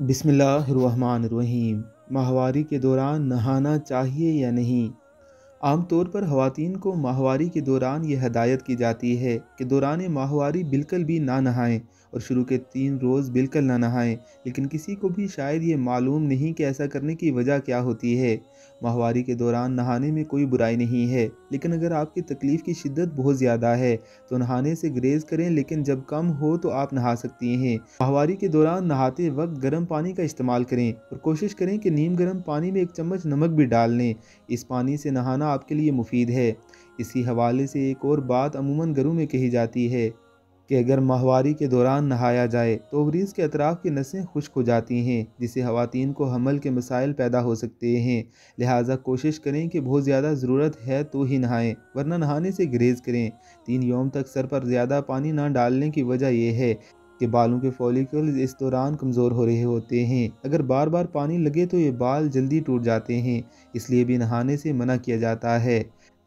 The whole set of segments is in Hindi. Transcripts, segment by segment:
रहीम माहवारी के दौरान नहाना चाहिए या नहीं आमतौर पर खातन को माहवारी के दौरान ये हदायत की जाती है कि दौरान माहवारी बिल्कुल भी ना नहाएं और शुरू के तीन रोज़ बिल्कुल ना नहाएं लेकिन किसी को भी शायद ये मालूम नहीं कि ऐसा करने की वजह क्या होती है माहवारी के दौरान नहाने में कोई बुराई नहीं है लेकिन अगर आपकी तकलीफ़ की शिद्दत बहुत ज़्यादा है तो नहाने से ग्रेज़ करें लेकिन जब कम हो तो आप नहा सकती हैं माहवारी के दौरान नहाते वक्त गर्म पानी का इस्तेमाल करें और कोशिश करें कि नीम गर्म पानी में एक चम्मच नमक भी डाल लें इस पानी से नहाना आपके लिए मुफीद है इसी हवाले से एक और बात अमूमन घरों में कही जाती है कि अगर माहवारी के दौरान नहाया जाए तो वरीज़ के अतराफ़ की नसें खुश्क हो जाती हैं जिससे खातन को हमल के मसाइल पैदा हो सकते हैं लिहाजा कोशिश करें कि बहुत ज़्यादा ज़रूरत है तो ही नहाएं वरना नहाने से ग्रेज़ करें तीन योम तक सर पर ज़्यादा पानी ना डालने की वजह यह है कि बालों के फॉलिकल इस दौरान कमज़ोर हो रहे होते हैं अगर बार बार पानी लगे तो ये बाल जल्दी टूट जाते हैं इसलिए भी नहाने से मना किया जाता है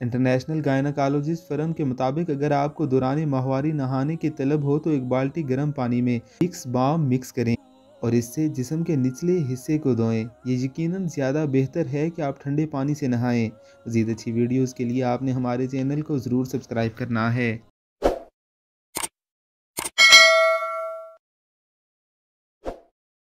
इंटरनेशनल गायनाकोलॉजिस्ट फर्म के मुताबिक अगर आपको दौरान माहवारी नहाने की तलब हो तो एक बाल्टी गर्म पानी में मिक्स बाम मिक्स करें और इससे जिसम के निचले हिस्से को धोएं ये यकीनन ज़्यादा बेहतर है कि आप ठंडे पानी से नहाएं मज़ीद अच्छी वीडियोज़ के लिए आपने हमारे चैनल को ज़रूर सब्सक्राइब करना है